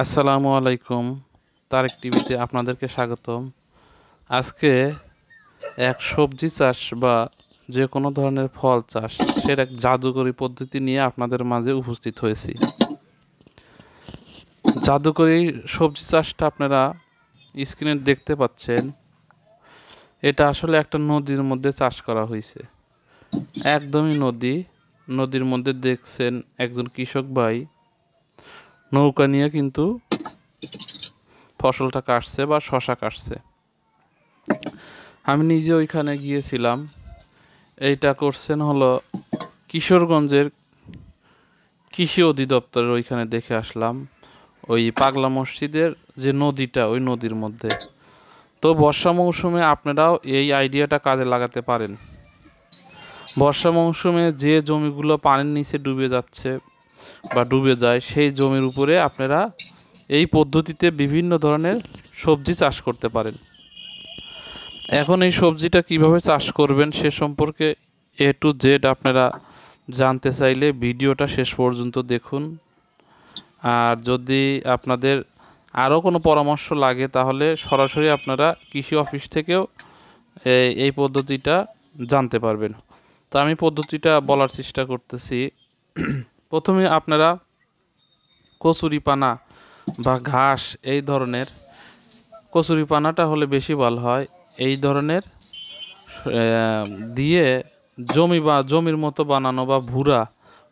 আসসালামু আলাইকুম তারেক টিভিতে আপনাদেরকে স্বাগতম আজকে এক সবজি চাষ বা যে কোনো ধরনের ফল চাষ সের এক জাদুকরী পদ্ধতি নিয়ে আপনাদের মাঝে উপস্থিত হয়েছি জাদুকরী সবজি চাষটা আপনারা স্ক্রিনে দেখতে পাচ্ছেন এটা আসলে একটা নদীর মধ্যে চাষ করা হয়েছে একদমই নদী নদীর মধ্যে দেখছেন একজন কৃষক ভাই নৌকা নিয়ে কিন্তু ফসলটা কাটছে বা শশা কাটছে আমি নিজে ওইখানে গিয়েছিলাম এইটা করছেন হলো কিশোরগঞ্জের কৃষি অধিদপ্তরের ওইখানে দেখে আসলাম ওই পাগলা মসজিদের যে নদীটা ওই নদীর মধ্যে তো বর্ষা মৌসুমে আপনারাও এই আইডিয়াটা কাজে লাগাতে পারেন বর্ষা মৌসুমে যে জমিগুলো পানির নিচে ডুবে যাচ্ছে বা ডুবে যায় সেই জমির উপরে আপনারা এই পদ্ধতিতে বিভিন্ন ধরনের সবজি চাষ করতে পারেন এখন এই সবজিটা কিভাবে চাষ করবেন সে সম্পর্কে এ টু জেড আপনারা জানতে চাইলে ভিডিওটা শেষ পর্যন্ত দেখুন আর যদি আপনাদের আরও কোনো পরামর্শ লাগে তাহলে সরাসরি আপনারা কৃষি অফিস থেকেও এই পদ্ধতিটা জানতে পারবেন তো আমি পদ্ধতিটা বলার চেষ্টা করতেছি প্রথমে আপনারা কচুরিপানা বা ঘাস এই ধরনের কচুরিপানাটা হলে বেশি ভালো হয় এই ধরনের দিয়ে জমি বা জমির মতো বানানো বা ভুরা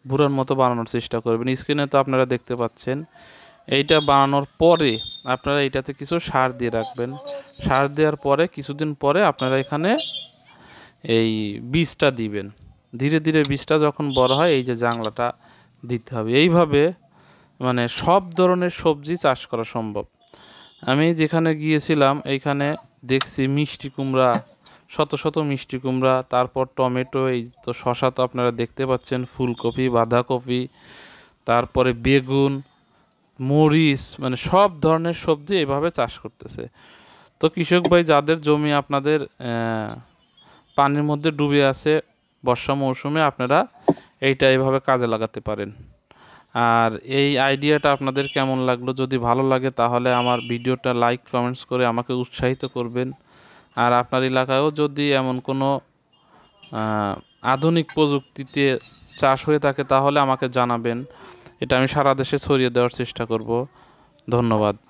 ভুরার মতো বানানোর চেষ্টা করবেন স্ক্রিনে তো আপনারা দেখতে পাচ্ছেন এইটা বানানোর পরে আপনারা এটাতে কিছু সার দিয়ে রাখবেন সার দেওয়ার পরে কিছুদিন পরে আপনারা এখানে এই বীজটা দিবেন ধীরে ধীরে বীজটা যখন বড় হয় এই যে জাংলাটা দিতে হবে এইভাবে মানে সব ধরনের সবজি চাষ করা সম্ভব আমি যেখানে গিয়েছিলাম এইখানে দেখছি মিষ্টি কুমড়া শত শত মিষ্টি কুমড়া তারপর টমেটো এই তো শশা তো আপনারা দেখতে পাচ্ছেন ফুলকপি বাঁধাকপি তারপরে বেগুন মরিচ মানে সব ধরনের সবজি এভাবে চাষ করতেছে তো কৃষক ভাই যাদের জমি আপনাদের পানির মধ্যে ডুবে আছে বর্ষা মৌসুমে আপনারা এইটা এইভাবে কাজে লাগাতে পারেন আর এই আইডিয়াটা আপনাদের কেমন লাগলো যদি ভালো লাগে তাহলে আমার ভিডিওটা লাইক কমেন্টস করে আমাকে উৎসাহিত করবেন আর আপনার এলাকায়ও যদি এমন কোনো আধুনিক প্রযুক্তিতে চাষ হয়ে থাকে তাহলে আমাকে জানাবেন এটা আমি সারা দেশে ছড়িয়ে দেওয়ার চেষ্টা করব ধন্যবাদ